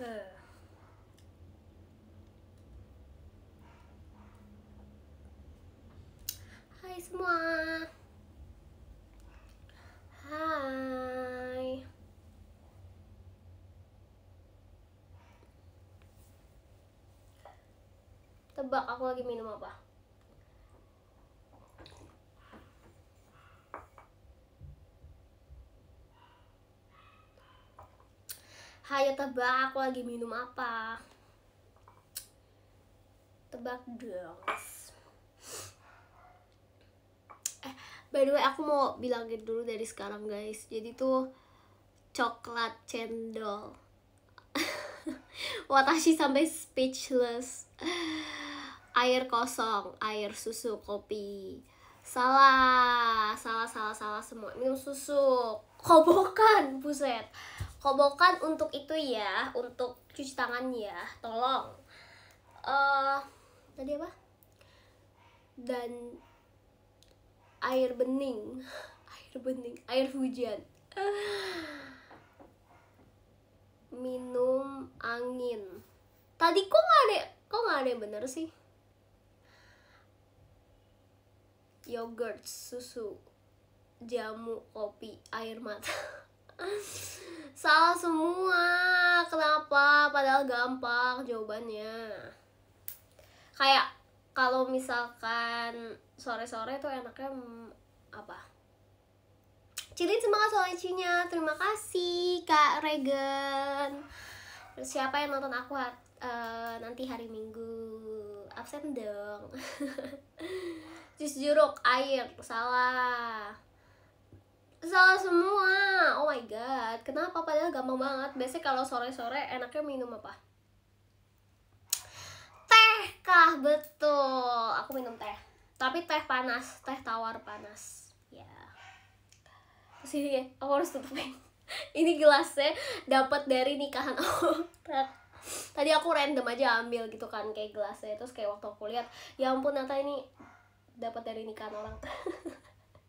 Hai semua Hai Tebak aku lagi minum apa? Ayo tebak aku lagi minum apa? Tebak dong. Eh, by the way aku mau bilangin dulu dari sekarang guys. Jadi tuh coklat cendol. Watashi sampai speechless. Air kosong, air susu, kopi. Salah, salah, salah, salah semua. Minum susu, kobokan, buset kobokan untuk itu ya untuk cuci tangan ya tolong uh, tadi apa dan air bening air bening air hujan minum angin tadi kok nggak ada kok nggak ada yang bener sih yogurt susu jamu kopi air mata Salah semua. Kenapa? Padahal gampang jawabannya. Kayak kalau misalkan sore-sore tuh enaknya mm, apa? Cilin semangat soal Terima kasih Kak Regen. Terus siapa yang nonton aku uh, nanti hari Minggu? Absen dong. Jus jeruk air salah salah semua oh my god kenapa padahal gampang banget biasanya kalau sore-sore enaknya minum apa teh kah betul aku minum teh tapi teh panas teh tawar panas ya yeah. sini ya, aku harus tutupin ini gelasnya dapat dari nikahan aku tadi aku random aja ambil gitu kan kayak gelasnya terus kayak waktu aku lihat ya ampun Nata ini dapat dari nikahan orang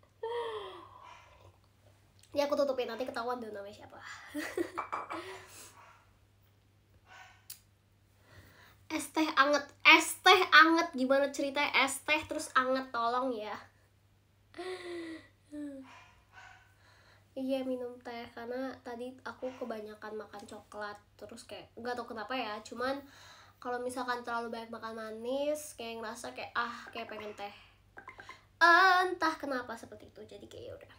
ini aku tutupin nanti ketahuan dong namanya siapa es teh anget es teh anget gimana ceritanya es teh terus anget tolong ya Iya minum teh karena tadi aku kebanyakan makan coklat terus kayak nggak tau kenapa ya cuman kalau misalkan terlalu banyak makan manis kayak ngerasa kayak ah kayak pengen teh eh, entah kenapa seperti itu jadi kayak ya udah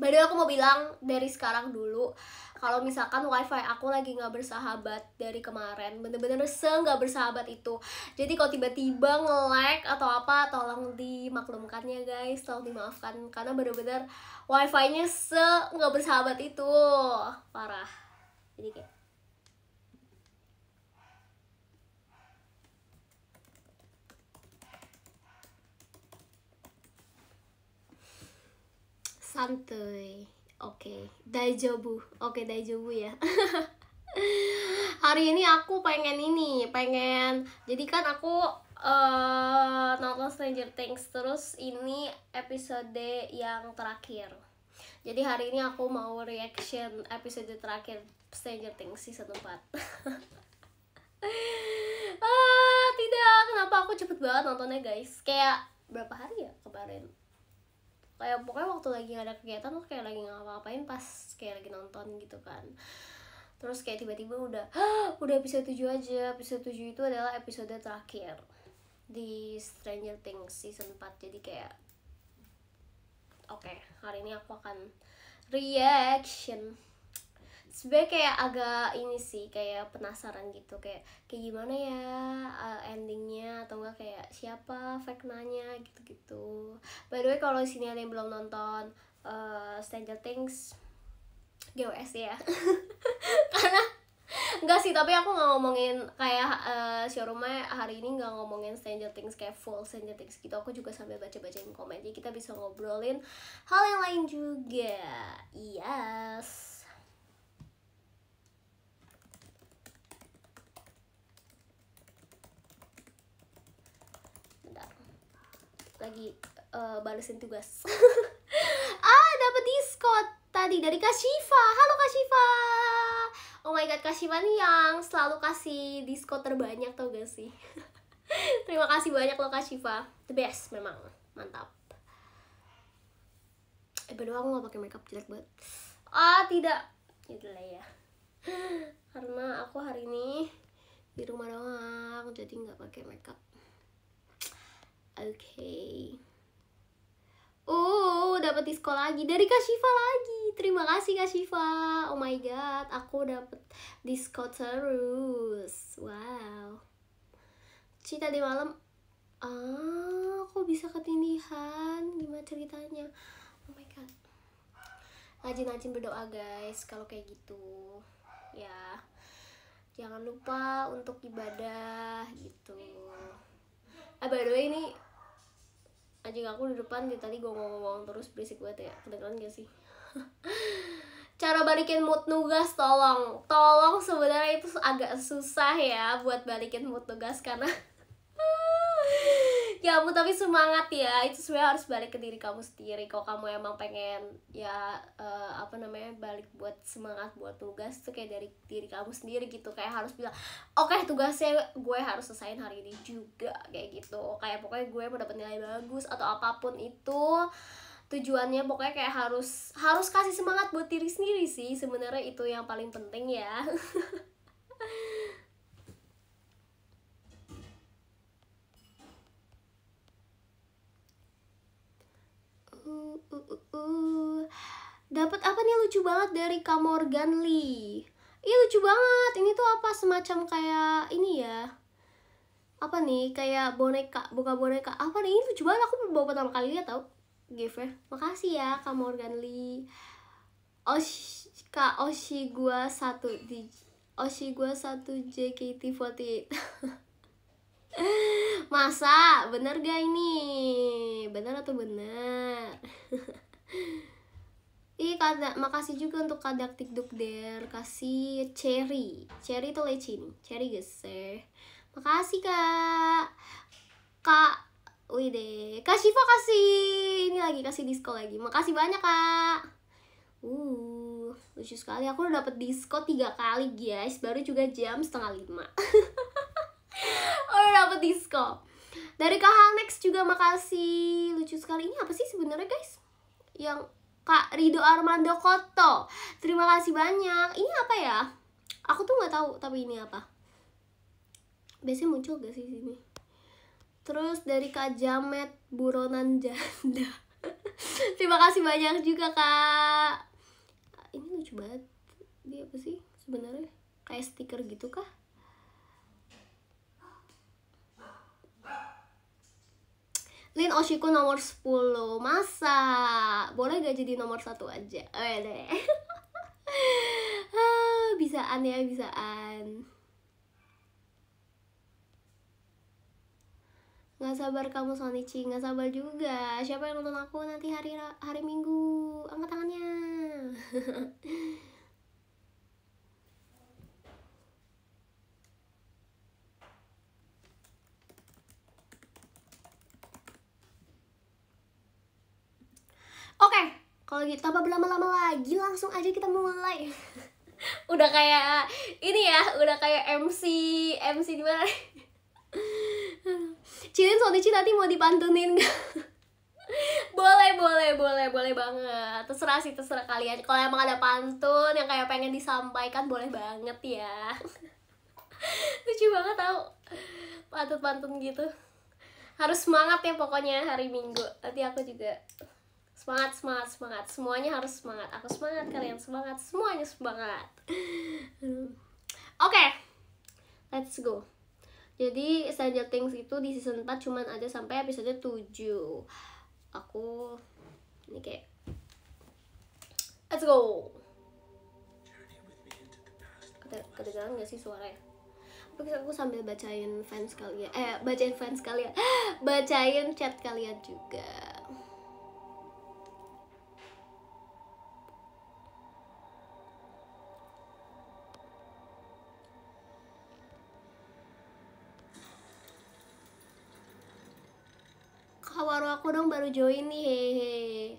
By the aku mau bilang dari sekarang dulu kalau misalkan wifi aku lagi nggak bersahabat dari kemarin bener-bener se nggak bersahabat itu jadi kalau tiba-tiba nge like atau apa tolong dimaklumkan ya guys tolong dimaafkan karena bener-bener wifi-nya se nggak bersahabat itu parah jadi kayak santuy oke okay. daijobu oke okay, daijobu ya hari ini aku pengen ini pengen jadi kan aku uh, nonton Stranger Things terus ini episode yang terakhir jadi hari ini aku mau reaction episode terakhir Stranger Things season 4 ah, tidak kenapa aku cepet banget nontonnya guys kayak berapa hari ya kemarin kayak pokoknya waktu lagi gak ada kegiatan tuh kayak lagi ngapa-ngapain pas kayak lagi nonton gitu kan terus kayak tiba-tiba udah udah episode 7 aja episode 7 itu adalah episode terakhir di Stranger Things season 4 jadi kayak oke okay, hari ini aku akan reaction sebenarnya kayak agak ini sih kayak penasaran gitu kayak kayak gimana ya uh, endingnya atau enggak kayak siapa vecna gitu-gitu by the way kalau sini ada yang belum nonton uh, Stranger Things GOS ya karena Enggak sih, tapi aku nggak ngomongin kayak uh, eh, rumah hari ini nggak ngomongin Stranger Things kayak full Stranger Things gitu. Aku juga sambil baca-bacain komen, jadi kita bisa ngobrolin hal yang lain juga. Yes. lagi uh, balesin tugas ah dapat diskon tadi dari Kak Shiva halo Kak Shiva oh my god Kak Shiva nih yang selalu kasih diskon terbanyak tau gak sih terima kasih banyak loh Kak Shiva the best memang mantap eh berdoa aku nggak pakai makeup jelek banget ah tidak itulah ya karena aku hari ini di rumah doang jadi nggak pakai makeup Oke. Okay. Oh, uh, dapat diskon lagi dari Kak Shiva lagi. Terima kasih Kak Shiva. Oh my god, aku dapat diskon terus. Wow. Cita di malam ah, aku bisa ketindihan. Gimana ceritanya? Oh my god. Rajin-rajin berdoa guys kalau kayak gitu. Ya. Jangan lupa untuk ibadah gitu ah by the way ini anjing aku di depan dia tadi gue ngomong-ngomong terus berisik banget ya kedengeran gak sih cara balikin mood nugas tolong tolong sebenarnya itu agak susah ya buat balikin mood nugas karena ya ampun tapi semangat ya itu sebenarnya harus balik ke diri kamu sendiri kalau kamu emang pengen ya uh, apa namanya balik buat semangat buat tugas tuh kayak dari diri kamu sendiri gitu kayak harus bilang oke okay, tugasnya gue harus selesaiin hari ini juga kayak gitu kayak pokoknya gue mau dapat nilai bagus atau apapun itu tujuannya pokoknya kayak harus harus kasih semangat buat diri sendiri sih sebenarnya itu yang paling penting ya uh, uh, uh, uh. dapat apa nih lucu banget dari Morgan Lee Iya lucu banget, ini tuh apa semacam kayak ini ya apa nih kayak boneka buka boneka apa nih ini lucu banget aku baru pertama kali lihat tau give ya makasih ya kak Morgan Lee Osh, kak Oshi gua satu di Oshi gua satu JKT48 Masa? Bener gak ini? Bener atau bener? Ih, kada, makasih juga untuk kadak tikduk der Kasih cherry Cherry itu lecin Cherry geser Makasih kak Kak deh Kak Shiva kasih Ini lagi kasih disco lagi Makasih banyak kak Uh, lucu sekali Aku udah dapet disco tiga kali guys Baru juga jam setengah lima oh iya, dapet diskon dari Kak Halnex juga makasih lucu sekali ini apa sih sebenarnya guys yang Kak Rido Armando Koto terima kasih banyak ini apa ya aku tuh nggak tahu tapi ini apa biasanya muncul gak sih sini terus dari Kak Jamet Buronan Janda terima kasih banyak juga Kak ini lucu banget dia apa sih sebenarnya kayak stiker gitu kah Lin Oshiku nomor 10 Masa Boleh gak jadi nomor satu aja Wede oh, ya ah, Bisaan ya bisaan Gak sabar kamu Sonichi Gak sabar juga Siapa yang nonton aku nanti hari hari minggu Angkat tangannya Oke, okay, kalau gitu apa berlama-lama lagi langsung aja kita mulai. udah kayak ini ya, udah kayak MC, MC di mana? Cilin soalnya Cici nanti mau dipantunin gak? boleh, boleh, boleh, boleh banget. Terserah sih, terserah kalian. Kalau emang ada pantun yang kayak pengen disampaikan, boleh banget ya. Lucu banget tau pantun-pantun gitu. Harus semangat ya pokoknya hari Minggu. Nanti aku juga semangat semangat semangat semuanya harus semangat aku semangat kalian semangat semuanya semangat oke okay. let's go jadi Stranger Things itu di season 4 cuman ada sampai episode 7 aku ini kayak let's go kedengaran gak sih suaranya tapi aku sambil bacain fans kalian eh bacain fans kalian bacain chat kalian juga join nih hehe.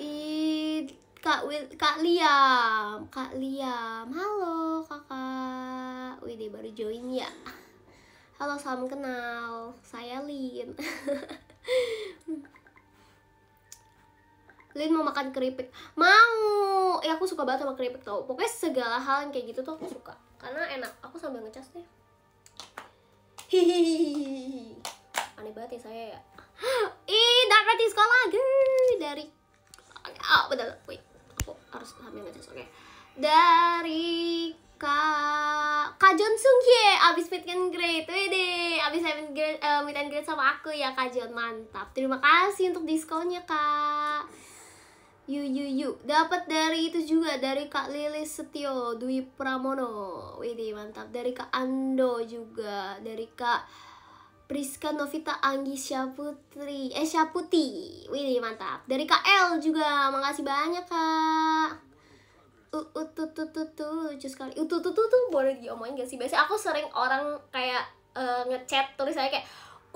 I Kak Wil, Kak Liam, Kak Liam. Halo Kakak. Wih, baru join ya. Halo, salam kenal. Saya Lin. Lin mau makan keripik. Mau. Ya aku suka banget sama keripik tau. Pokoknya segala hal yang kayak gitu tuh aku suka. Karena enak. Aku sambil ngecas deh. Hihihi. Aneh banget ya saya ya ih dapat sekolah lagi dari oh, betul wait aku harus ambil aja, oke dari kak kak John Sungye abis meet and greet deh, abis meet and greet, uh, meet and sama aku ya kak John mantap terima kasih untuk diskonnya kak Yu Yu Yu dapat dari itu juga dari Kak Lilis Setio Dwi Pramono, deh, mantap dari Kak Ando juga dari Kak Priska Novita Anggi Syaputri eh Syaputi wih mantap dari KL juga makasih banyak kak Ututututu, lucu sekali Ututututu, tuh boleh diomongin gak sih Biasanya aku sering orang kayak uh, ngechat tulisannya kayak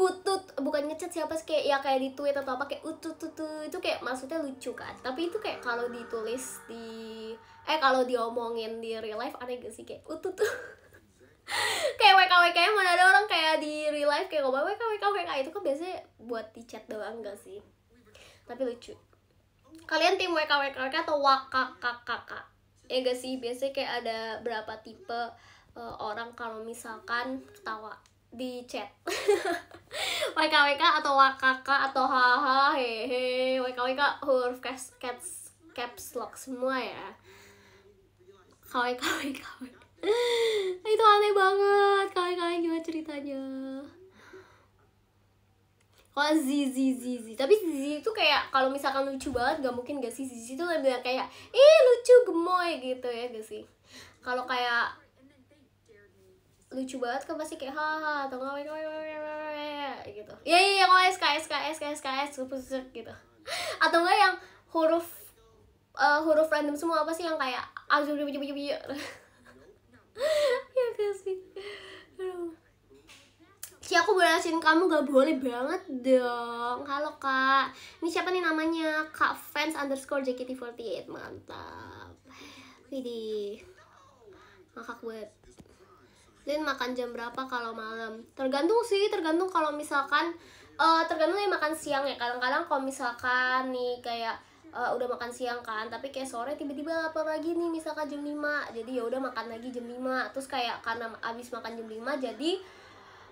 utut bukan ngechat siapa sih kayak ya kayak di tweet atau apa kayak utut itu kayak maksudnya lucu kan tapi itu kayak kalau ditulis di eh kalau diomongin di real life aneh gak sih kayak utut ngomong WK WK WK itu kan biasanya buat di chat doang gak sih tapi lucu kalian tim WK WK WK atau WKKKK ya gak sih biasanya kayak ada berapa tipe uh, orang kalau misalkan ketawa di chat WK WK atau WKK atau haha hehe WK WK huruf caps caps caps lock semua ya kawai kawai itu aneh banget kawai gimana ceritanya kalau Zizi Zizi tapi Zizi itu kayak kalau misalkan lucu banget gak mungkin gak sih Zizi itu lebih kayak ih lucu gemoy gitu ya gak sih kalau kayak lucu banget kan pasti kayak haha atau ngawe gitu ya ya yang S K S K S K S K S gitu atau enggak yang huruf uh, huruf random semua apa sih yang kayak azul ya gak sih Si aku balasin kamu gak boleh banget dong Halo kak Ini siapa nih namanya? Kak fans underscore JKT48 Mantap Widih Ngakak buat. Lin makan jam berapa kalau malam? Tergantung sih, tergantung kalau misalkan uh, Tergantung nih makan siang ya Kadang-kadang kalau misalkan nih kayak uh, udah makan siang kan tapi kayak sore tiba-tiba apa lagi nih misalkan jam 5 jadi ya udah makan lagi jam 5 terus kayak karena abis makan jam 5 jadi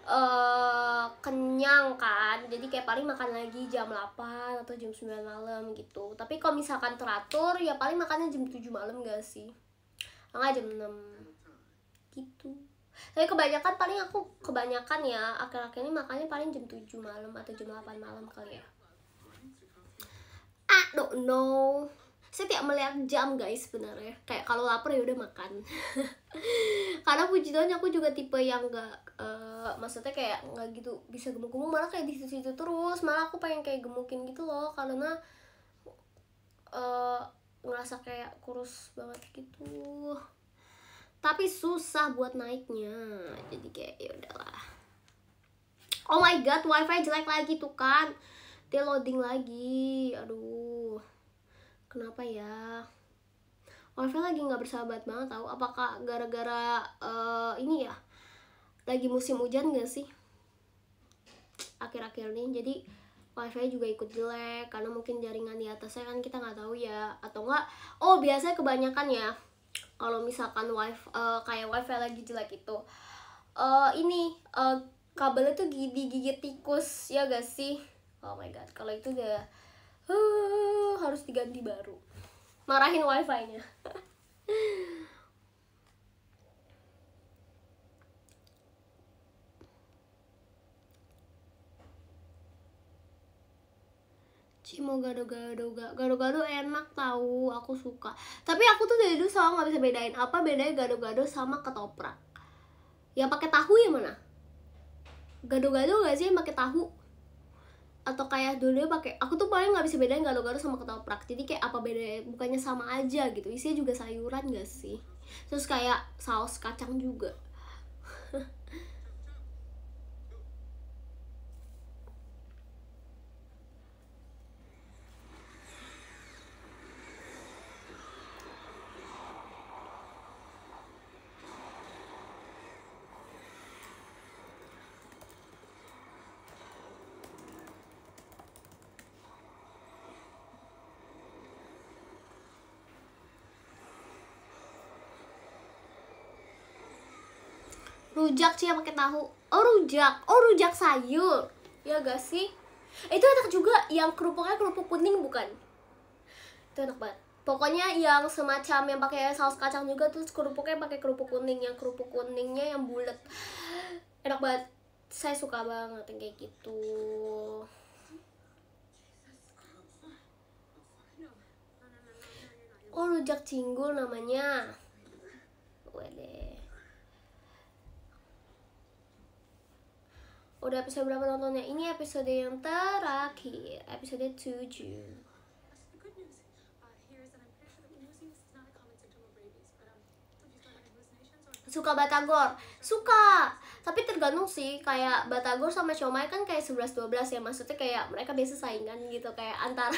uh, kenyang kan jadi kayak paling makan lagi jam 8 atau jam 9 malam gitu tapi kalau misalkan teratur ya paling makannya jam 7 malam gak sih enggak jam 6 gitu tapi kebanyakan paling aku kebanyakan ya akhir-akhir ini makannya paling jam 7 malam atau jam 8 malam kali ya I don't know saya tidak melihat jam guys sebenarnya kayak kalau lapar ya udah makan karena puji Tuhan aku juga tipe yang gak uh, eh, maksudnya kayak nggak gitu bisa gemuk-gemuk malah kayak di situ-situ terus malah aku pengen kayak gemukin gitu loh karena uh, ngerasa kayak kurus banget gitu tapi susah buat naiknya jadi kayak ya udahlah oh my god wifi jelek lagi tuh kan dia loading lagi aduh kenapa ya WiFi lagi nggak bersahabat banget tau? apakah gara-gara uh, ini ya lagi musim hujan gak sih akhir-akhir ini jadi wifi juga ikut jelek karena mungkin jaringan di atasnya kan kita nggak tahu ya atau enggak oh biasanya kebanyakan ya kalau misalkan wifi uh, eh, kayak wifi lagi jelek itu uh, ini uh, kabelnya tuh digigit tikus ya gak sih oh my god kalau itu udah uh, harus diganti baru marahin wifi-nya Cimo gado-gado gado-gado enak tahu aku suka tapi aku tuh dari dulu sama nggak bisa bedain apa bedanya gado-gado sama ketoprak yang pakai tahu ya mana gado-gado gak sih yang pakai tahu atau kayak dulu ya pakai aku tuh paling nggak bisa bedain gado garu sama ketoprak jadi kayak apa bedanya bukannya sama aja gitu isinya juga sayuran gak sih terus kayak saus kacang juga rujak sih yang pakai tahu oh rujak oh rujak sayur ya gak sih itu enak juga yang kerupuknya kerupuk kuning bukan itu enak banget pokoknya yang semacam yang pakai saus kacang juga terus kerupuknya pakai kerupuk kuning yang kerupuk kuningnya yang bulat enak banget saya suka banget yang kayak gitu oh rujak cinggul namanya Wede. udah episode berapa nontonnya ini episode yang terakhir episode 7 uh, um, suka batagor suka tapi tergantung sih kayak batagor sama Shomai kan kayak 11 12 ya maksudnya kayak mereka biasa saingan gitu kayak antara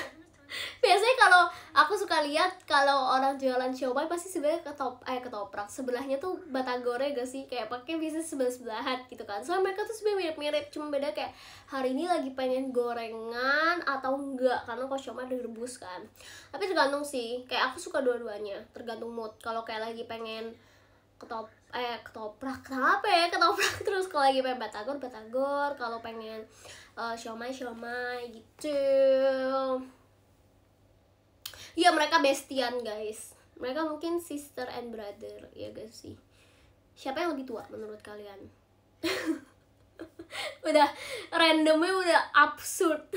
biasanya kalau aku suka lihat kalau orang jualan siomay pasti sebenarnya ke top eh ketoprak sebelahnya tuh batagore gak sih kayak pakai bisnis sebelah sebelahan gitu kan soalnya mereka tuh sebenarnya mirip mirip cuma beda kayak hari ini lagi pengen gorengan atau enggak karena kalau siomay direbus kan tapi tergantung sih kayak aku suka dua-duanya tergantung mood kalau kayak lagi pengen ketop eh ketoprak kenapa ya ketoprak terus kalau lagi pengen batagor batagor kalau pengen uh, siomay siomay gitu Iya mereka bestian guys Mereka mungkin sister and brother Ya guys sih Siapa yang lebih tua menurut kalian? udah randomnya udah absurd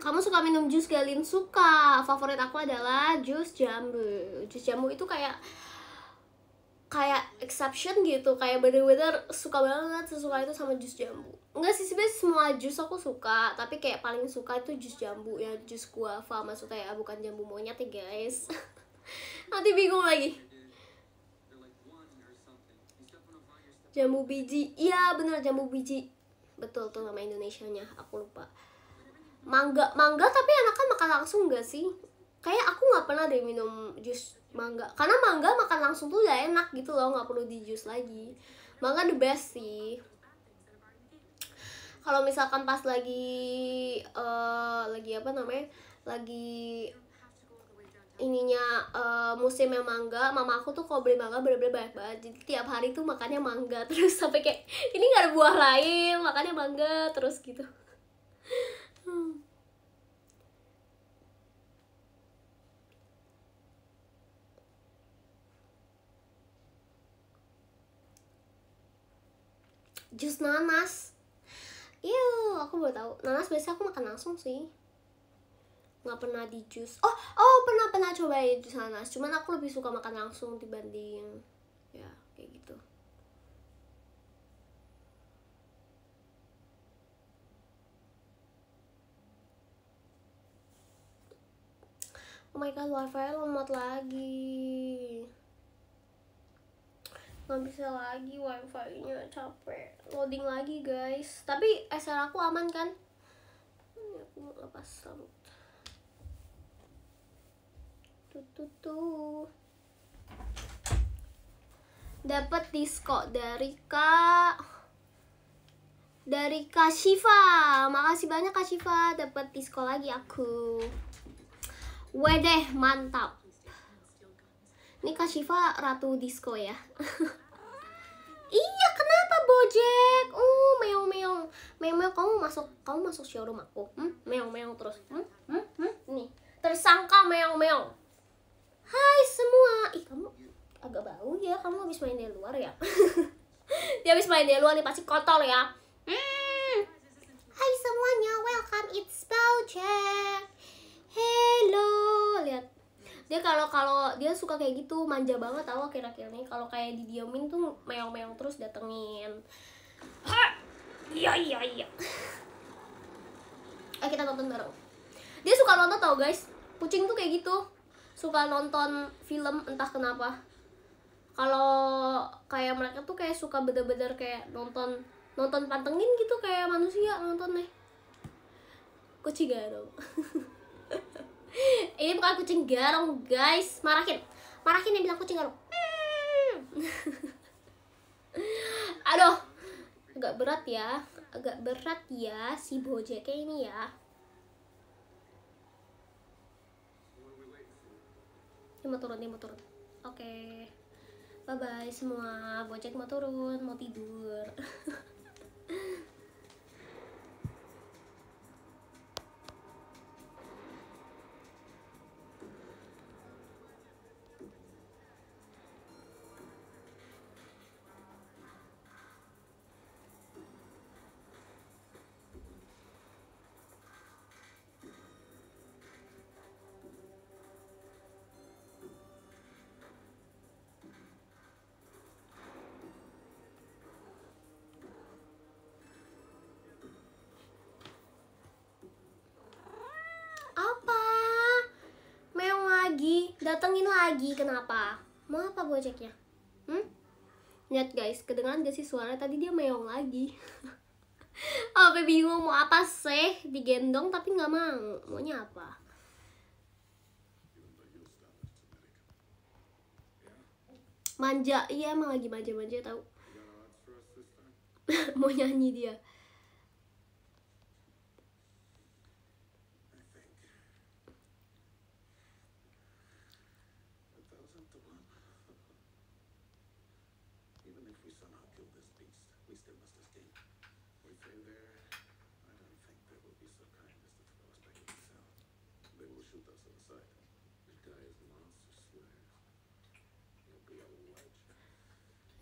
kamu suka minum jus galin suka favorit aku adalah jus jambu jus jambu itu kayak kayak exception gitu kayak bener-bener suka banget sesuka itu sama jus jambu enggak sih sebenarnya semua jus aku suka tapi kayak paling suka itu jus jambu ya jus guava maksudnya ya bukan jambu monyet ya guys nanti bingung lagi jambu biji iya bener jambu biji betul tuh nama Indonesia nya aku lupa mangga mangga tapi anak kan makan langsung gak sih kayak aku nggak pernah deh minum jus mangga karena mangga makan langsung tuh ya enak gitu loh nggak perlu di jus lagi mangga the best sih kalau misalkan pas lagi uh, lagi apa namanya lagi ininya uh, musimnya mangga mama aku tuh kalau beli mangga bener-bener banyak banget jadi tiap hari tuh makannya mangga terus sampai kayak ini nggak ada buah lain makannya mangga terus gitu jus nanas Iya, aku baru tahu. Nanas biasanya aku makan langsung sih. Nggak pernah di jus. Oh, oh pernah pernah cobain jus nanas. Cuman aku lebih suka makan langsung dibanding ya kayak gitu. Oh my god, wifi lemot lagi nggak bisa lagi wifi nya capek loading lagi guys tapi SR aku aman kan ini aku lepas rambut tuh tuh tuh dapat diskon dari kak dari kak Shiva makasih banyak kak Shiva dapat diskon lagi aku wedeh mantap ini Kak Shiva ratu disco ya Iya kenapa Bojek? Uh meong meong Meong meong kamu masuk kamu masuk showroom aku hmm? Meong meong terus hmm? Hmm? Hmm? Nih tersangka meong meong Hai semua Ih kamu agak bau ya Kamu habis main di luar ya Dia habis main di luar nih pasti kotor ya hmm. Hai semuanya welcome it's Bojek Hello Lihat dia kalau kalau dia suka kayak gitu manja banget tau akhir-akhir nih kalau kayak didiamin tuh meong-meong terus datengin ha iya iya iya eh kita nonton bareng dia suka nonton tau guys kucing tuh kayak gitu suka nonton film entah kenapa kalau kayak mereka tuh kayak suka bener-bener kayak nonton nonton pantengin gitu kayak manusia nonton nih kucing gak tuh ini bukan kucing garong guys marahin marahin yang bilang kucing garong aduh agak berat ya agak berat ya si bojeknya ini ya ini mau turun ini mau turun oke okay. bye bye semua bojek mau turun mau tidur datengin lagi kenapa mau apa gojeknya hmm lihat guys kedengaran gak sih suara tadi dia meong lagi apa oh, bingung mau apa sih digendong tapi nggak mau maunya apa manja iya emang lagi manja-manja tau mau nyanyi dia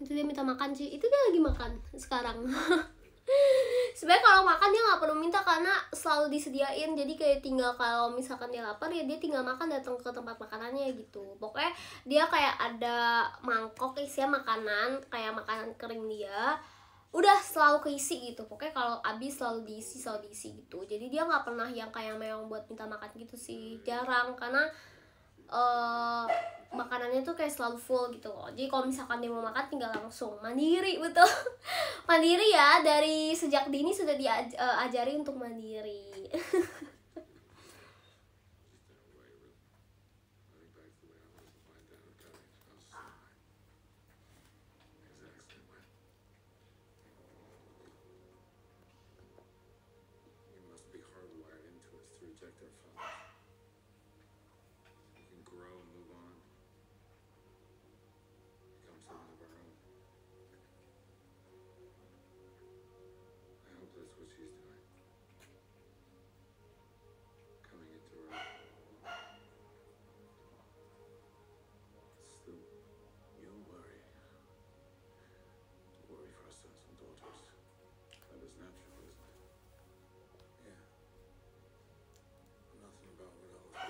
itu dia minta makan sih itu dia lagi makan sekarang sebenarnya kalau makan dia nggak perlu minta karena selalu disediain jadi kayak tinggal kalau misalkan dia lapar ya dia tinggal makan datang ke tempat makanannya gitu pokoknya dia kayak ada mangkok isinya makanan kayak makanan kering dia udah selalu keisi gitu pokoknya kalau abis selalu diisi selalu diisi gitu jadi dia nggak pernah yang kayak memang buat minta makan gitu sih jarang karena uh, makanannya tuh kayak selalu full gitu loh jadi kalau misalkan dia mau makan tinggal langsung mandiri betul mandiri ya dari sejak dini sudah diajari eh, uh, untuk mandiri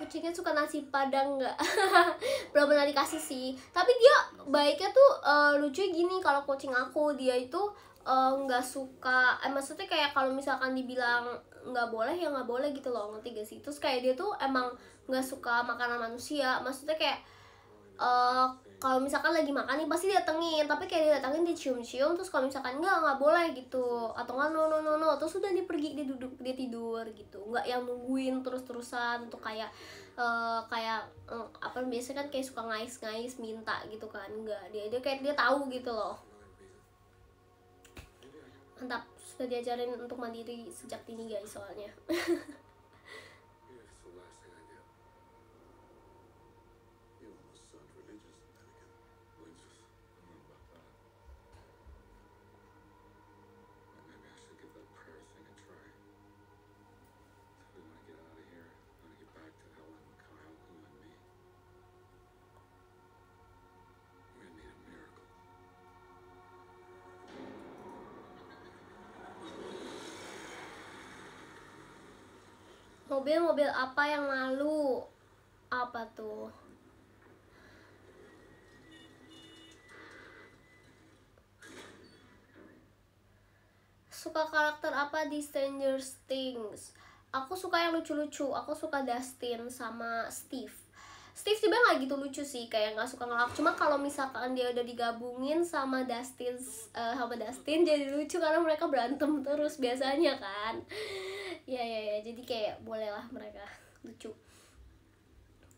kucingnya suka nasi padang nggak? Belum pernah dikasih sih. Tapi dia baiknya tuh uh, eh, lucu gini kalau kucing aku dia itu eh, nggak uh, suka, eh, maksudnya kayak kalau misalkan dibilang nggak boleh ya nggak boleh gitu loh ngerti gak sih? Terus kayak dia tuh emang nggak suka makanan manusia, maksudnya kayak uh, kalau misalkan lagi makan nih pasti datengin tapi kayak didatengin dicium-cium terus kalau misalkan enggak enggak boleh gitu atau enggak no no no no terus sudah dia pergi dia duduk dia tidur gitu Enggak yang nungguin terus-terusan untuk kayak uh, kayak uh, apa biasanya kan kayak suka ngais-ngais minta gitu kan enggak dia dia kayak dia tahu gitu loh mantap sudah diajarin untuk mandiri sejak dini guys soalnya Mobil-mobil apa yang malu? Apa tuh? Suka karakter apa di Stranger Things? Aku suka yang lucu-lucu. Aku suka Dustin sama Steve. Steve sebenarnya nggak gitu lucu sih kayak nggak suka ngelak cuma kalau misalkan dia udah digabungin sama Dustin uh, sama Dustin jadi lucu karena mereka berantem terus biasanya kan ya ya ya jadi kayak bolehlah mereka lucu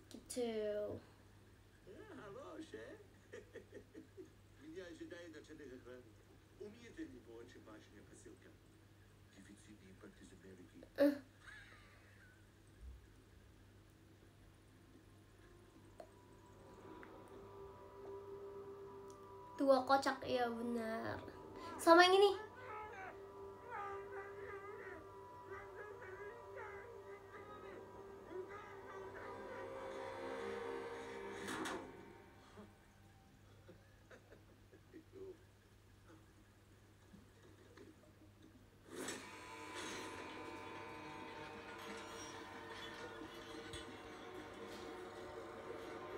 gitu dua kocak ya benar sama yang ini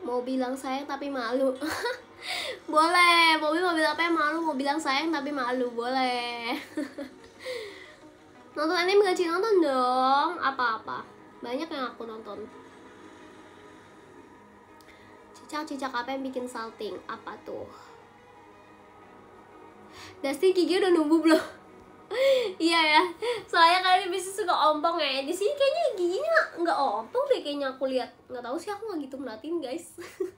mau bilang sayang tapi malu boleh Bobby mau bilang apa yang malu mau bilang sayang tapi malu boleh nonton anime cinta nonton dong apa-apa banyak yang aku nonton cicak-cicak apa yang bikin salting apa tuh Dusty gigi udah nunggu belum iya ya soalnya kalian bisa suka ompong ya di sini kayaknya giginya nggak ompong deh kayaknya aku lihat nggak tahu sih aku nggak gitu merhatiin guys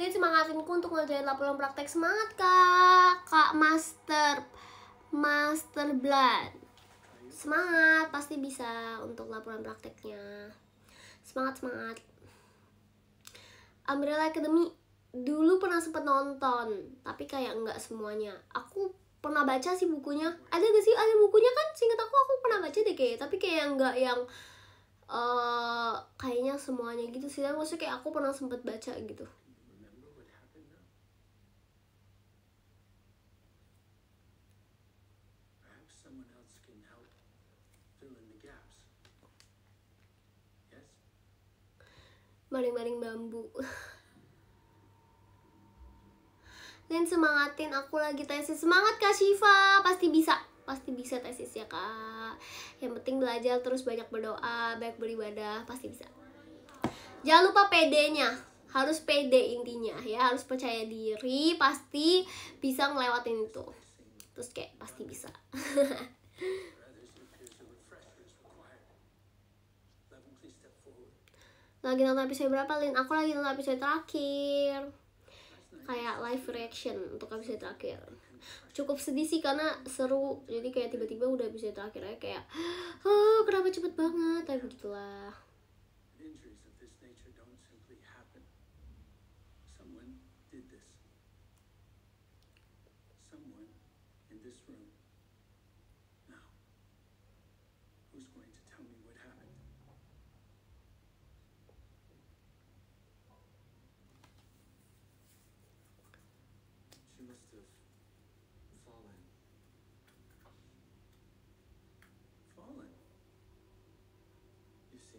Lin ku untuk ngerjain laporan praktek semangat kak kak master master blood semangat pasti bisa untuk laporan prakteknya semangat semangat Umbrella Academy dulu pernah sempet nonton tapi kayak nggak semuanya aku pernah baca sih bukunya ada gak sih ada bukunya kan singkat aku aku pernah baca deh kayak tapi kayak nggak yang uh, kayaknya semuanya gitu sih tapi maksudnya kayak aku pernah sempet baca gitu maling-maling bambu Dan semangatin aku lagi tesis semangat kak Shiva pasti bisa pasti bisa tesis ya kak yang penting belajar terus banyak berdoa banyak beribadah pasti bisa jangan lupa PD-nya harus pede intinya ya harus percaya diri pasti bisa ngelewatin itu terus kayak pasti bisa lagi nonton episode berapa Lin aku lagi nonton episode terakhir kayak live reaction untuk episode terakhir cukup sedih sih karena seru jadi kayak tiba-tiba udah episode terakhir kayak oh kenapa cepet banget tapi gitulah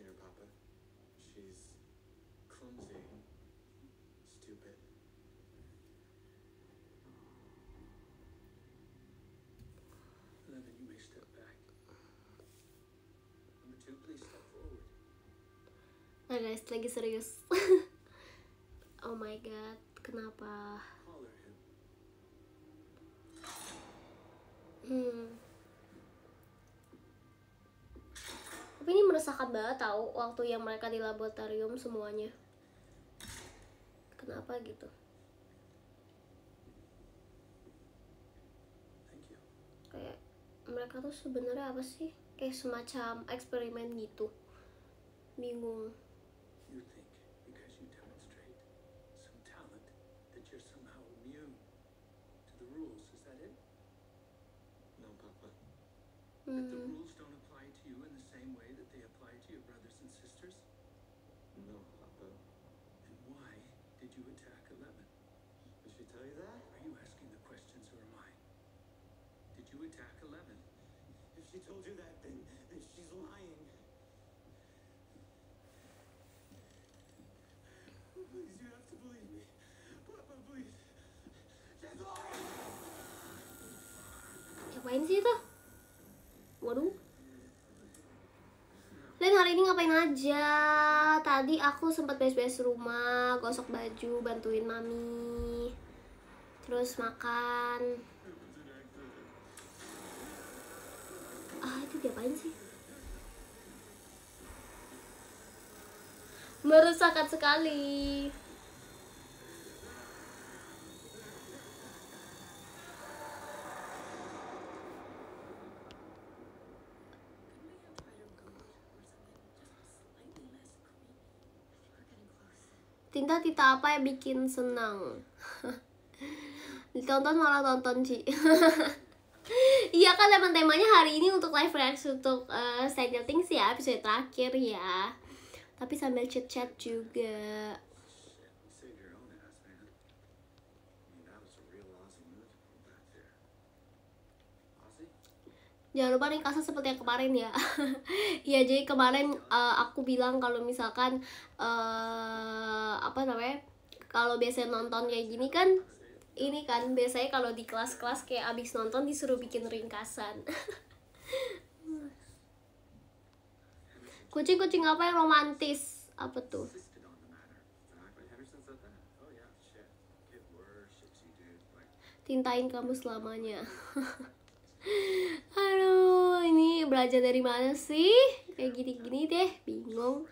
here, Papa. guys, lagi serius. oh my god, kenapa? Hmm. tapi ini meresahkan banget tahu waktu yang mereka di laboratorium semuanya kenapa gitu kayak mereka tuh sebenarnya apa sih kayak semacam eksperimen gitu bingung Hmm. ngapain sih itu waduh Lain hari ini ngapain aja? Tadi aku sempat beres-beres rumah, gosok baju, bantuin mami. Terus makan. Ah, itu diapain sih? Merusakan sekali. Dinda tita apa yang bikin senang? Ditonton malah tonton sih Iya kan emang temanya hari ini untuk live reaction untuk uh, Stranger Things ya episode terakhir ya Tapi sambil chat-chat juga jangan lupa nih kasus seperti yang kemarin ya ya jadi kemarin uh, aku bilang kalau misalkan uh, apa namanya kalau biasanya nonton kayak gini kan ini kan biasanya kalau di kelas-kelas kayak abis nonton disuruh bikin ringkasan kucing-kucing apa yang romantis apa tuh tintain kamu selamanya aduh ini belajar dari mana sih kayak gini-gini deh bingung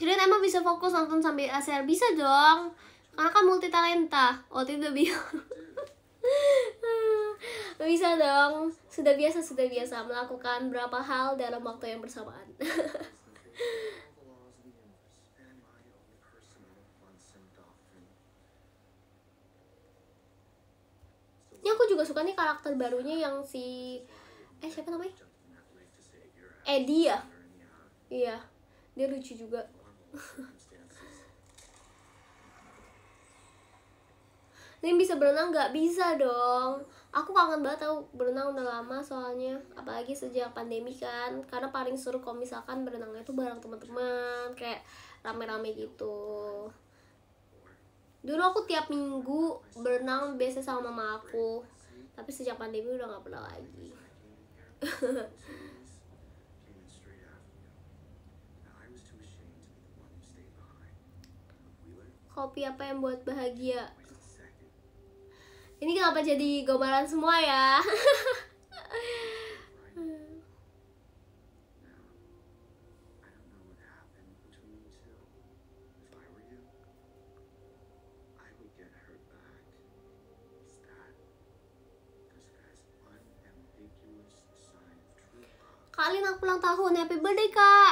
Jadi emang bisa fokus nonton sambil ACR? Bisa dong Karena kan multi talenta Oh tidak Bisa dong Sudah biasa, sudah biasa Melakukan berapa hal dalam waktu yang bersamaan ini aku juga suka nih karakter barunya yang si eh siapa namanya Eddie ya iya dia lucu juga Nih bisa berenang nggak bisa dong aku kangen banget tau berenang udah lama soalnya apalagi sejak pandemi kan karena paling seru kalau misalkan berenangnya itu bareng teman-teman kayak rame-rame gitu dulu aku tiap minggu berenang biasa sama mama aku tapi sejak pandemi udah nggak pernah lagi kopi apa yang buat bahagia ini kenapa jadi gambaran semua ya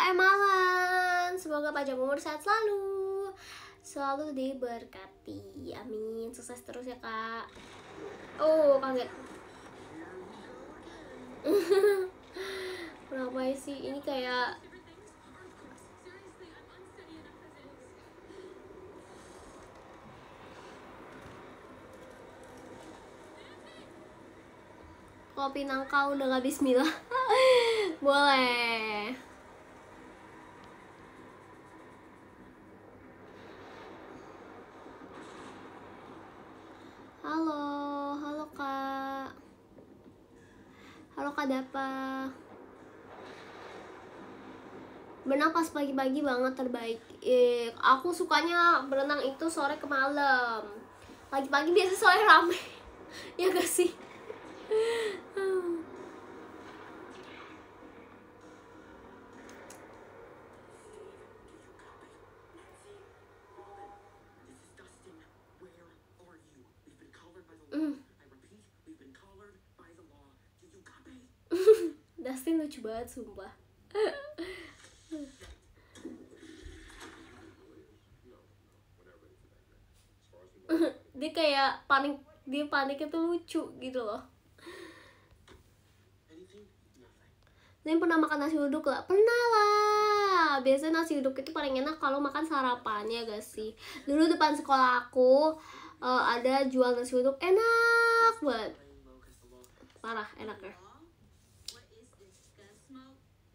Emalan, Semoga panjang umur sehat selalu. Selalu diberkati. Amin. Sukses terus ya, Kak. Oh, kaget. Kenapa sih? Ini kayak kopi nangka udah gak bismillah boleh berenang pas pagi-pagi banget terbaik eh, aku sukanya berenang itu sore ke malam pagi-pagi biasa sore rame ya gak sih hmm. Dustin lucu banget sumpah kayak panik dia panik itu lucu gitu loh Nih pernah makan nasi uduk gak? Pernah lah Biasanya nasi uduk itu paling enak kalau makan sarapan ya gak sih Dulu depan sekolah aku uh, ada jual nasi uduk enak buat. Parah enak enaknya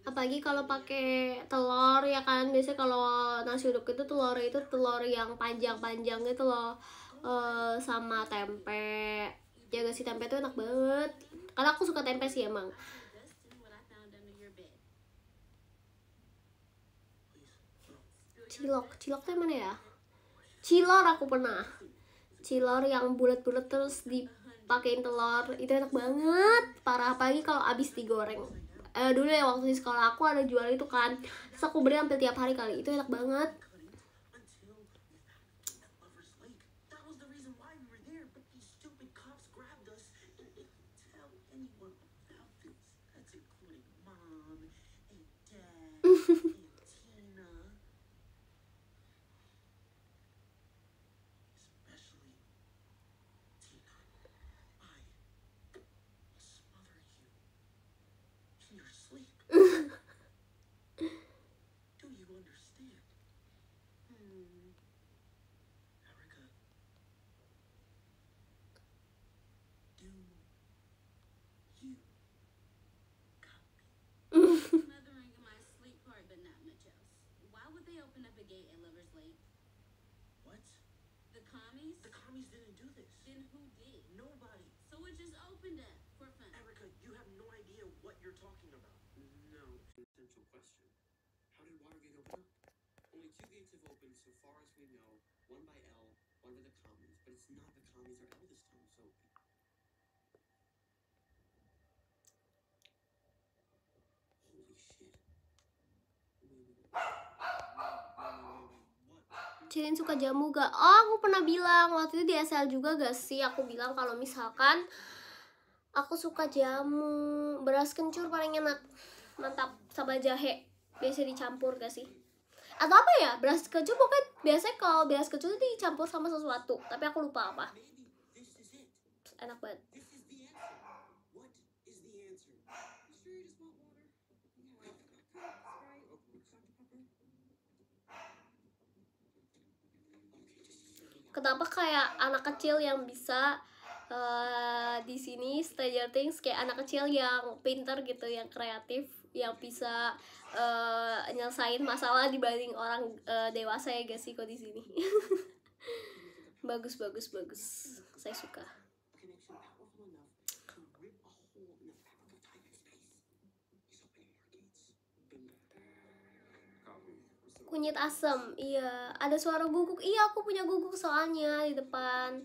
apalagi kalau pakai telur ya kan biasanya kalau nasi uduk itu telur itu telur yang panjang-panjang gitu loh Eh, sama tempe jaga kasih tempe tuh enak banget karena aku suka tempe sih emang cilok cilok tuh mana ya cilor aku pernah cilor yang bulat-bulat terus dipakein telur itu enak banget parah pagi kalau abis digoreng eh, dulu ya waktu di sekolah aku ada jual itu kan terus aku beli hampir tiap hari kali itu enak banget Gate Lover's Lake. What? The commies? The commies didn't do this. Then who did? Nobody. So it just opened up for fun. Erica, you have no idea what you're talking about. No. Essential question. How did Watergate open up? Only two gates have opened so far as we know, one by L, one by the commies, but it's not the commies or L this time, so Cirin suka jamu gak? Oh, aku pernah bilang waktu itu di SL juga gak sih? Aku bilang kalau misalkan aku suka jamu, beras kencur paling enak. Mantap, sama jahe. Biasa dicampur gak sih? Atau apa ya? Beras kencur pokoknya biasanya kalau beras kencur itu dicampur sama sesuatu, tapi aku lupa apa. Enak banget. kenapa kayak anak kecil yang bisa uh, di sini Stranger Things kayak anak kecil yang pinter gitu yang kreatif yang bisa uh, nyelesain masalah dibanding orang uh, dewasa ya guys sih kok di sini bagus bagus bagus saya suka kunyit asem iya ada suara guguk iya aku punya guguk soalnya di depan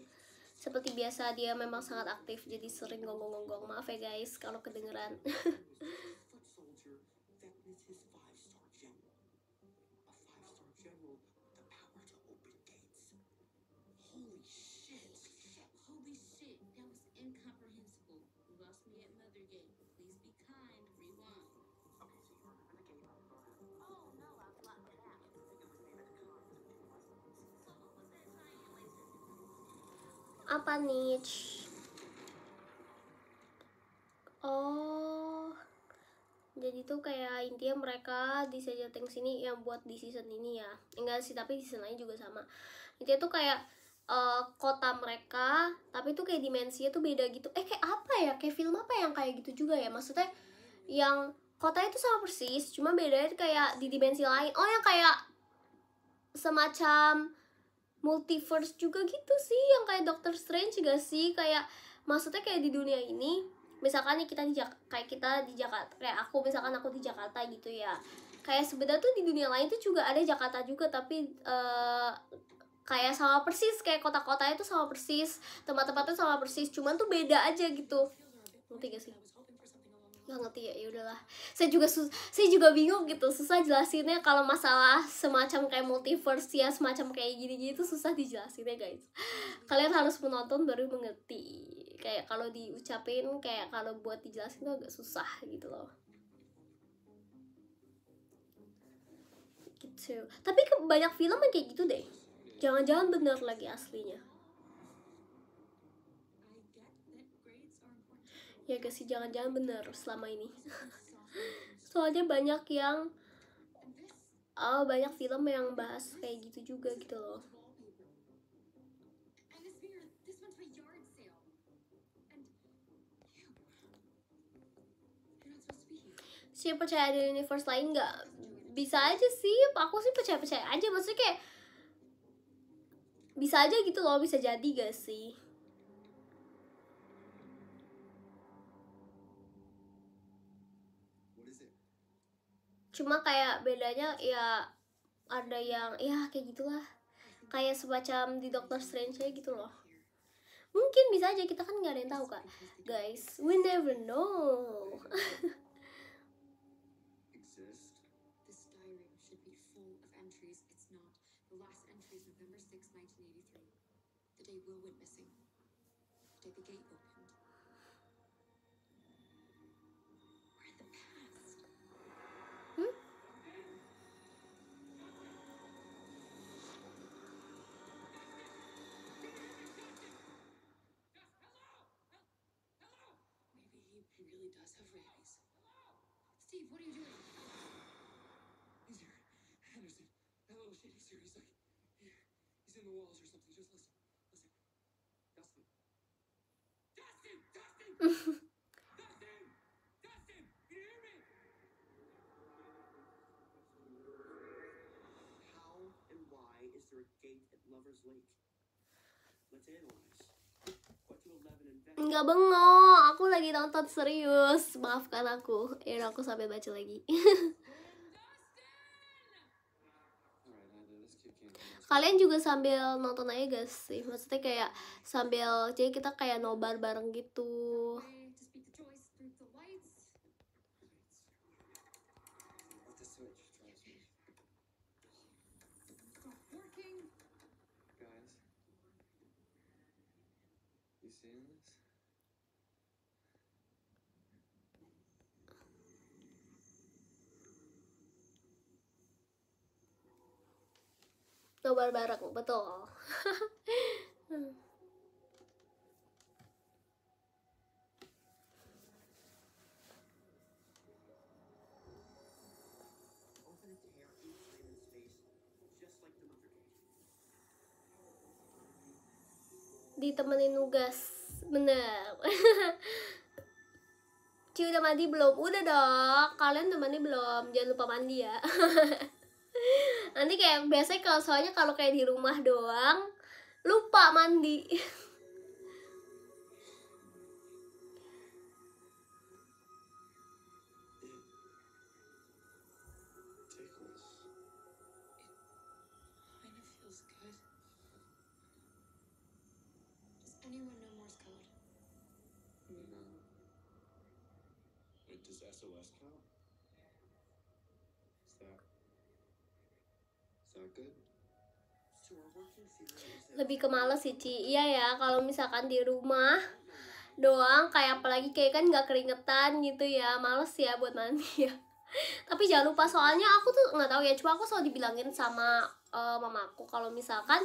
seperti biasa dia memang sangat aktif jadi sering gonggong-gonggong maaf ya guys kalau kedengeran apa nih oh jadi tuh kayak intinya mereka di Stranger sini sini yang buat di season ini ya enggak sih tapi di season lain juga sama intinya tuh kayak uh, kota mereka tapi tuh kayak dimensinya tuh beda gitu eh kayak apa ya kayak film apa yang kayak gitu juga ya maksudnya yang kota itu sama persis cuma bedanya kayak di dimensi lain oh yang kayak semacam multiverse juga gitu sih yang kayak Doctor Strange gak sih kayak maksudnya kayak di dunia ini misalkan nih kita di Jak kayak kita di Jakarta kayak aku misalkan aku di Jakarta gitu ya kayak sebenarnya tuh di dunia lain tuh juga ada Jakarta juga tapi uh, kayak sama persis kayak kota-kotanya tuh sama persis tempat-tempatnya sama persis cuman tuh beda aja gitu ngerti gak sih nggak ngerti ya ya udahlah saya juga saya juga bingung gitu susah jelasinnya kalau masalah semacam kayak multiverse ya semacam kayak gini-gini itu susah dijelasinnya guys kalian harus menonton baru mengerti kayak kalau diucapin kayak kalau buat dijelasin tuh agak susah gitu loh gitu tapi banyak film yang kayak gitu deh jangan-jangan bener lagi aslinya ya gak sih jangan-jangan bener selama ini soalnya banyak yang oh, banyak film yang bahas kayak gitu juga gitu loh sih percaya di universe lain nggak bisa aja sih aku sih percaya percaya aja maksudnya kayak bisa aja gitu loh bisa jadi gak sih cuma kayak bedanya ya ada yang ya kayak gitulah kayak semacam di Doctor Strange gitu loh mungkin bisa aja kita kan nggak ada yang tahu kak guys we never know Will went missing. the Steve, what are you doing? He's here. Henderson. That little shit, he's here. He's like, here. He's in the walls or something. Just listen. Listen. Dustin. Dustin! Dustin! Dustin! Dustin! Can you hear me? How and why is there a gate at Lover's Lake? Let's analyze. nggak bengong aku lagi nonton serius maafkan aku ya aku sampai baca lagi kalian juga sambil nonton aja guys sih maksudnya kayak sambil jadi kita kayak nobar bareng gitu you. Oktober bareng betul ditemenin nugas bener Ci udah mandi belum? Udah dong, kalian udah mandi belum? Jangan lupa mandi ya nanti kayak biasanya kalau soalnya kalau kayak di rumah doang lupa mandi lebih ke males sih Ci iya ya kalau misalkan di rumah doang kayak apalagi kayak kan nggak keringetan gitu ya males ya buat mandi ya tapi jangan lupa soalnya aku tuh nggak tahu ya cuma aku selalu dibilangin sama uh, mamaku kalau misalkan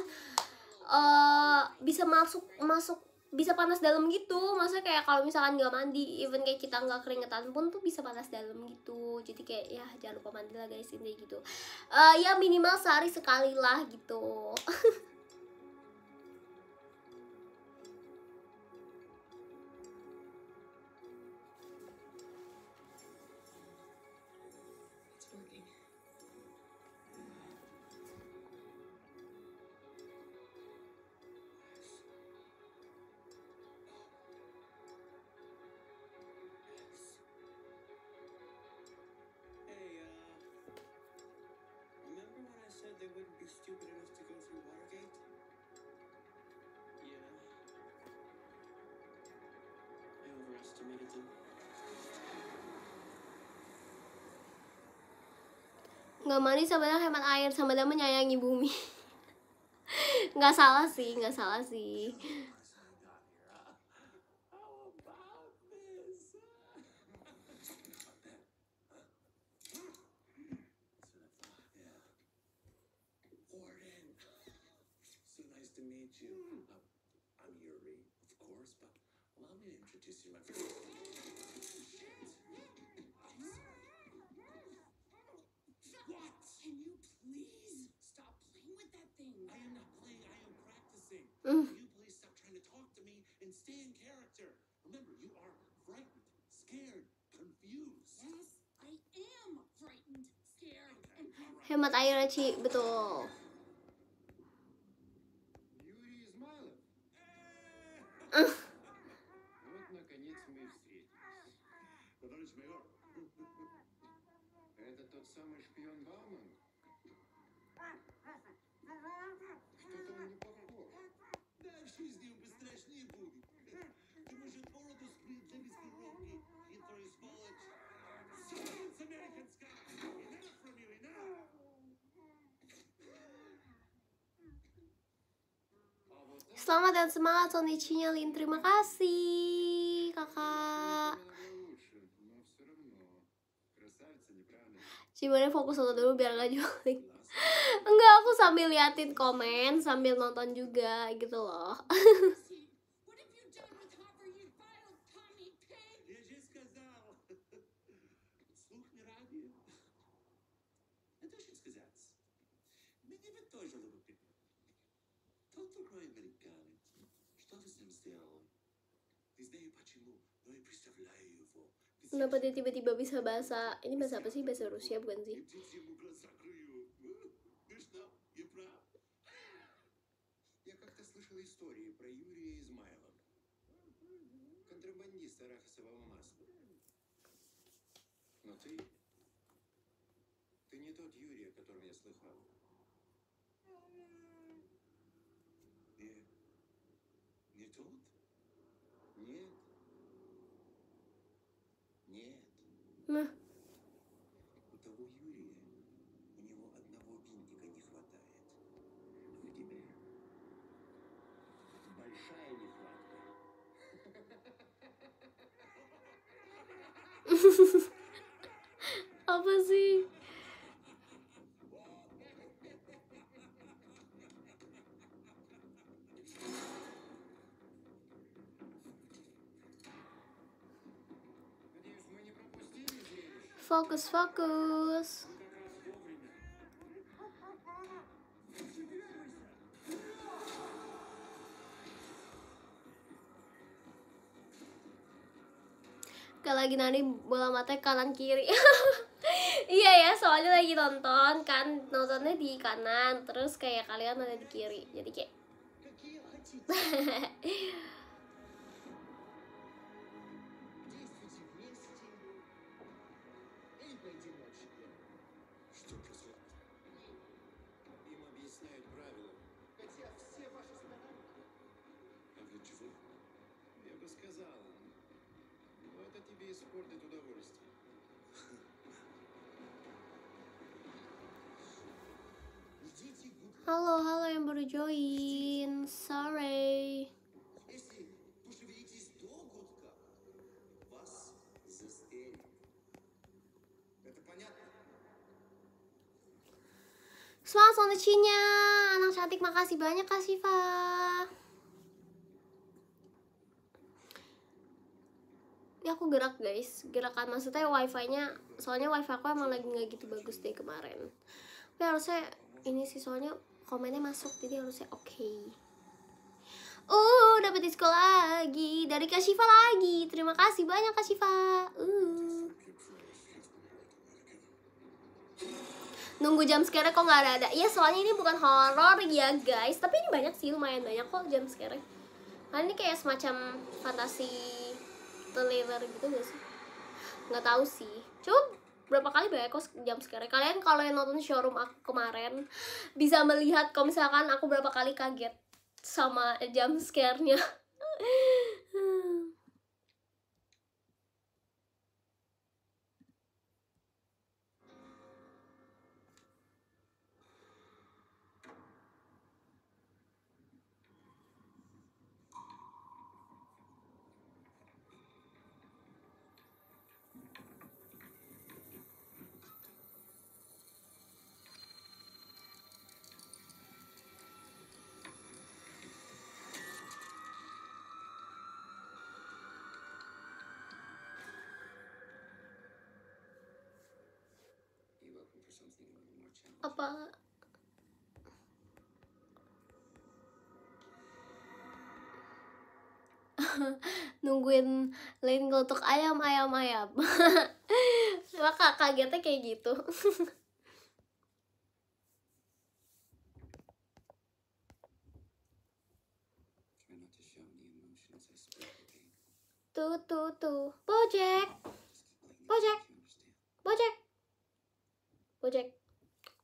uh, bisa masuk masuk bisa panas dalam gitu maksudnya kayak kalau misalkan nggak mandi even kayak kita nggak keringetan pun tuh bisa panas dalam gitu jadi kayak ya jangan lupa mandi lah guys ini gitu uh, ya minimal sehari sekali lah gitu they wouldn't be stupid Nggak manis sebenarnya hemat air, sama dengan menyayangi bumi. nggak salah sih, nggak salah sih. hemat air aja betul Selamat dan semangat Sony Cinyalin. Terima kasih, Kakak. Gimana fokus nonton dulu biar gak juling. Enggak, aku sambil liatin komen, sambil nonton juga gitu loh Ну Kenapa dia tiba-tiba bisa bahasa ini bahasa apa sih bahasa Rusia bukan sih? Э, я как-то слышал истории про Юрия Измайлова, контрабандиста арахисового масла. Но ты... Ты не тот Юрий, о котором я слыхал. Ну. У того Юрия, у него одного винтика не хватает. У тебя большая нехватка. Абазы. fokus fokus kalau lagi nari bola mata kanan kiri iya ya soalnya lagi nonton kan nontonnya di kanan terus kayak kalian ada di kiri jadi kayak Selamat Cinya. Anak cantik makasih banyak Kak Siva Ini aku gerak guys Gerakan maksudnya wifi nya Soalnya wifi aku emang lagi gak gitu bagus deh kemarin Tapi harusnya ini sih soalnya komennya masuk Jadi harusnya oke okay. Uh, dapat sekolah lagi dari Kak Shiva lagi. Terima kasih banyak Kak Shiva. Uh. nunggu jam scare kok nggak ada ada ya soalnya ini bukan horor ya guys tapi ini banyak sih lumayan banyak kok jam scare karena ini kayak semacam fantasi thriller gitu gak sih nggak tahu sih coba berapa kali banyak kok jam sekarang kalian kalau yang nonton showroom aku kemarin bisa melihat kalau misalkan aku berapa kali kaget sama jam scare-nya apa nungguin lain ngelutuk ayam ayam ayam maka kagetnya kayak gitu tuh tuh tuh bojek bojek bojek bojek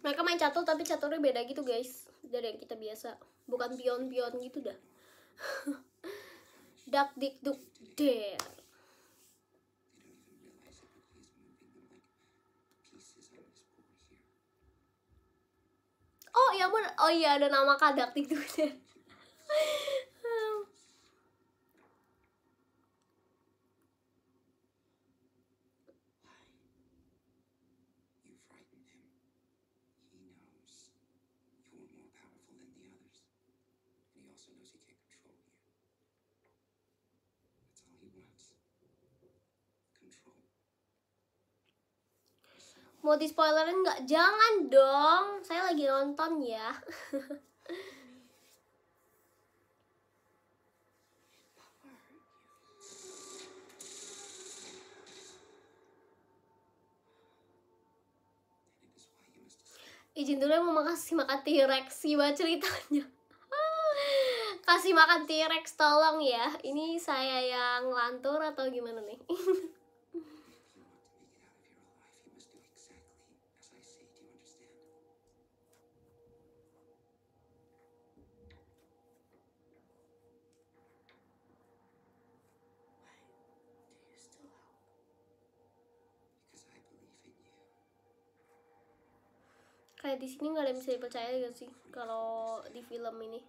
mereka main catur tapi caturnya beda gitu guys dari yang kita biasa bukan pion-pion gitu dah duck dick duck dare oh iya bener oh iya ada nama kadak duck Mau di spoilerin nggak? Jangan dong, saya lagi nonton ya. izin dulu ya mau kasih makan T-Rex gimana ceritanya kasih makan T-Rex tolong ya ini saya yang lantur atau gimana nih di sini nggak ada yang bisa dipercaya gak sih kalau di film ini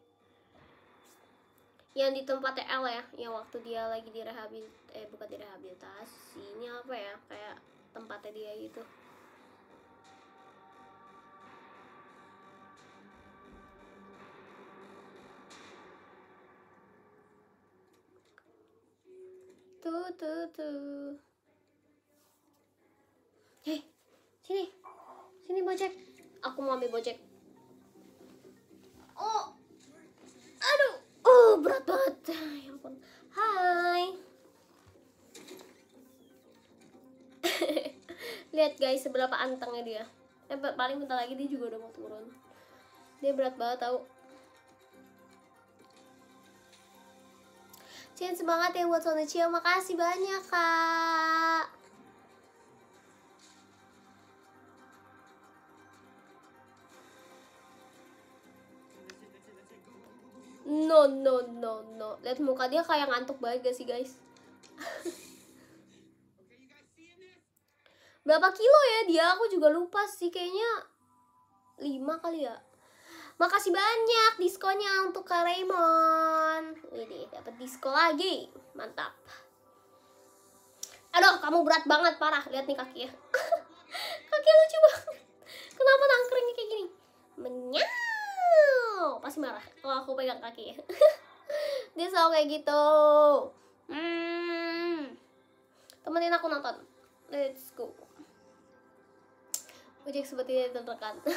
yang di tempat TL ya yang waktu dia lagi direhabilit eh bukan direhabilitasi ini apa ya kayak tempatnya dia gitu tuh tuh tuh eh, hei sini sini bocek aku mau ambil bocek Oh. Aduh. Oh, berat banget. Ya ampun. Hai. Lihat guys seberapa antengnya dia. Eh, paling bentar lagi dia juga udah mau turun. Dia berat banget tau. Cian semangat ya buat Cia. Makasih banyak, Kak. no no no no lihat muka dia kayak ngantuk banget gak sih guys berapa kilo ya dia aku juga lupa sih kayaknya 5 kali ya makasih banyak diskonnya untuk Kak Raymond ini dapat diskon lagi mantap aduh kamu berat banget parah lihat nih kaki ya. kaki lucu banget kenapa nangkringnya kayak gini menyang pasti marah kalau aku pegang kaki dia selalu kayak gitu hmm. temenin aku nonton let's go Ujek ini ditentukan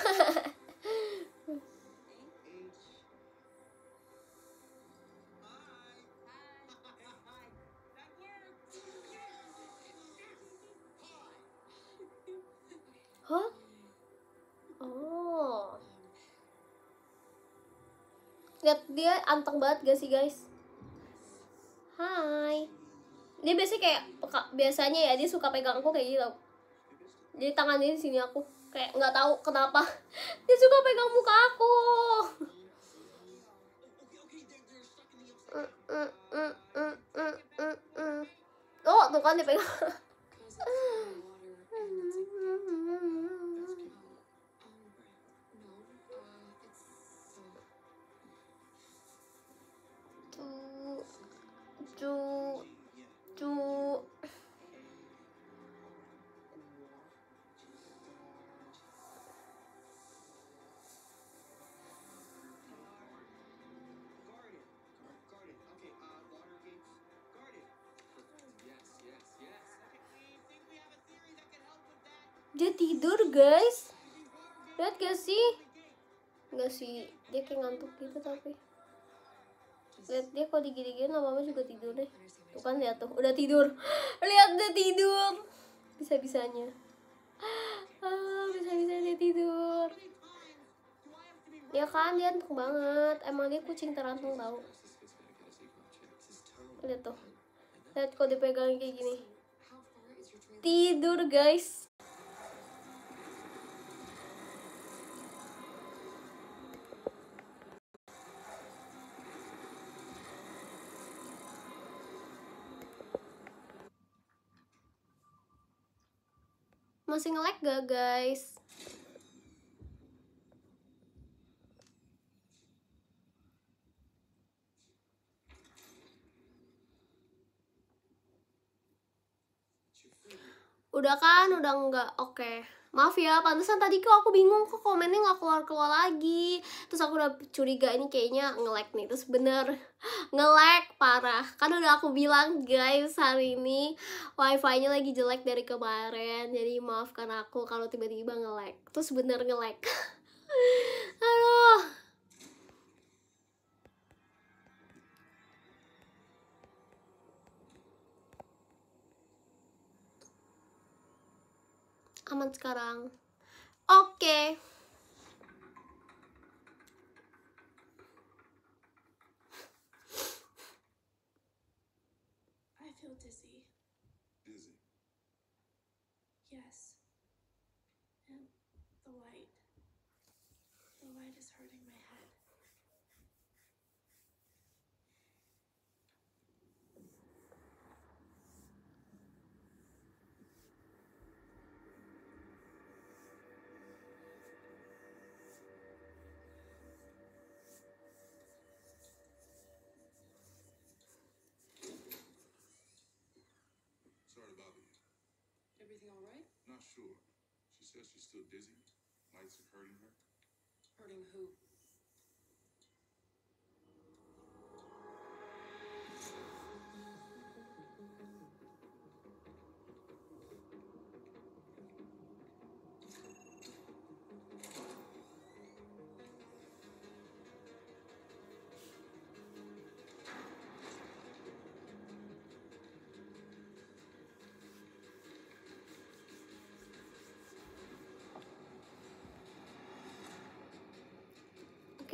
dia anteng banget gak sih guys hai dia biasanya kayak biasanya ya dia suka pegang aku kayak gitu jadi tangan dia di sini aku kayak nggak tahu kenapa dia suka pegang muka aku mm, mm, mm, oh tuh kan dia pegang sih nggak sih dia kayak ngantuk gitu tapi lihat dia kok digigit-gigit lama-lama juga tidur deh tuh kan lihat tuh udah tidur lihat udah tidur bisa bisanya ah bisa bisanya tidur ya kan dia ngantuk banget emang dia kucing terantung tau lihat tuh lihat kok dipegang kayak gini tidur guys masih nge-lag gak guys udah kan udah nggak oke okay. maaf ya pantesan tadi kok aku bingung kok komennya nggak keluar keluar lagi terus aku udah curiga ini kayaknya ngelek nih terus bener ngelek parah kan udah aku bilang guys hari ini wifi nya lagi jelek dari kemarin jadi maafkan aku kalau tiba-tiba ngelek terus bener ngelek aduh aman sekarang oke okay. sure. She says she's still dizzy. Lights are hurting her. Hurting who?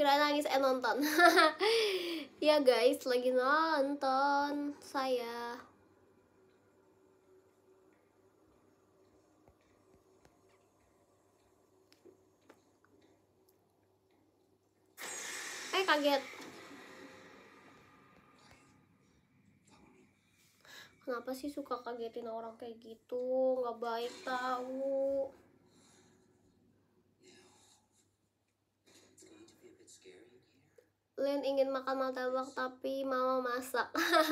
kira nangis eh nonton ya guys lagi nonton saya eh kaget kenapa sih suka kagetin orang kayak gitu nggak baik tahu Len ingin makan martabak tapi mama masak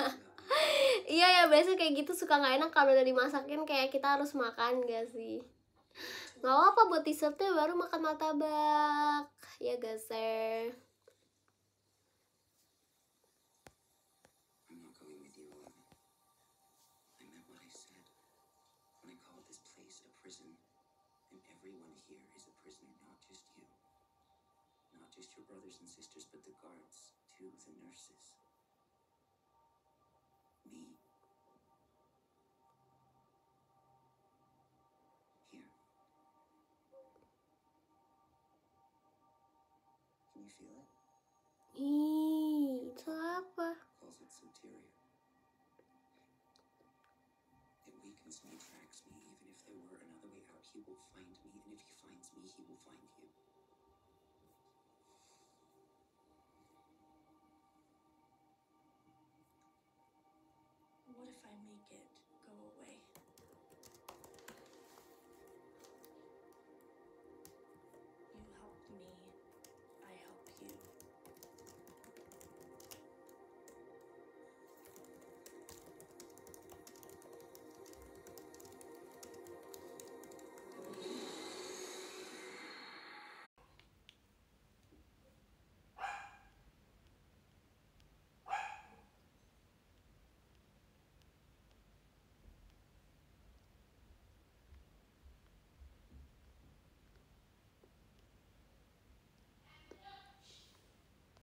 iya ya biasa kayak gitu suka nggak enak kalau udah dimasakin kayak kita harus makan gak sih nggak apa buat dessertnya baru makan martabak ya gak guys to the nurses. Me. Here. Can you feel it? Eee, Tapa. Calls it Soteria. It weakens me, tracks me. Even if there were another way out, he will find me. And if he finds me, he will find you. make it.